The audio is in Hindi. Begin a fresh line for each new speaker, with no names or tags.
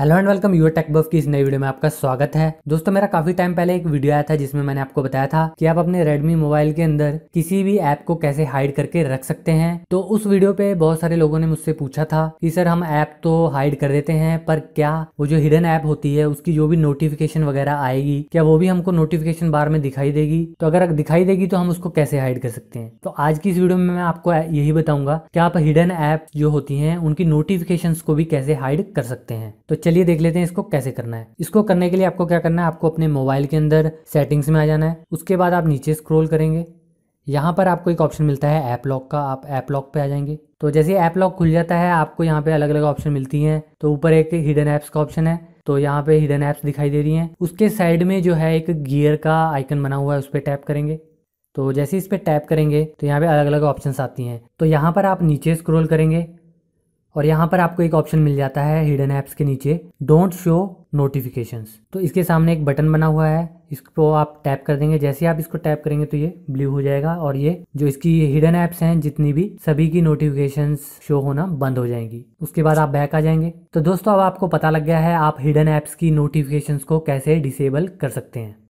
hello and welcome your tech buff की इस नई वीडियो में आपका स्वागत है दोस्तों मेरा काफी टाइम पहले एक वीडियो आया था जिसमें मैंने आपको बताया था कि आप अपने रेडमी मोबाइल के अंदर किसी भी ऐप को कैसे हाइड करके रख सकते हैं तो उस वीडियो पे बहुत सारे लोगों ने मुझसे पूछा था कि सर हम ऐप तो हाइड कर देते हैं पर क्या वो जो हिडन ऐप होती है उसकी जो भी नोटिफिकेशन वगैरह आएगी क्या वो भी हमको नोटिफिकेशन बार में दिखाई देगी तो अगर दिखाई देगी तो हम उसको कैसे हाइड कर सकते हैं तो आज की इस वीडियो में मैं आपको यही बताऊंगा कि आप हिडन ऐप जो होती है उनकी नोटिफिकेशन को भी कैसे हाइड कर सकते हैं तो चलिए देख लेते हैं इसको कैसे करना है इसको करने के लिए आपको क्या करना है आपको अपने मोबाइल के अंदर सेटिंग्स में आ जाना है उसके बाद आप नीचे स्क्रोल करेंगे यहाँ पर आपको एक ऑप्शन मिलता है ऐप लॉक का आप ऐप लॉक पे आ जाएंगे तो जैसे ऐप लॉक खुल जाता है आपको यहाँ पे अलग अलग ऑप्शन मिलती हैं तो ऊपर एक हिडन ऐप्स का ऑप्शन है तो यहाँ पे हिडन ऐप्स दिखाई दे रही हैं उसके साइड में जो है एक गियर का आइकन बना हुआ है उस पर टैप करेंगे तो जैसे इस पर टैप करेंगे तो यहाँ पे अलग अलग ऑप्शन आती हैं तो यहाँ पर आप नीचे स्क्रोल करेंगे और यहाँ पर आपको एक ऑप्शन मिल जाता है हिडन ऐप्स के नीचे डोंट शो नोटिफिकेशंस तो इसके सामने एक बटन बना हुआ है इसको आप टैप कर देंगे जैसे आप इसको टैप करेंगे तो ये ब्लू हो जाएगा और ये जो इसकी हिडन ऐप्स हैं जितनी भी सभी की नोटिफिकेशंस शो होना बंद हो जाएंगी उसके बाद आप बैक आ जाएंगे तो दोस्तों अब आपको पता लग गया है आप हिडन ऐप्स की नोटिफिकेशंस को कैसे डिसेबल कर सकते हैं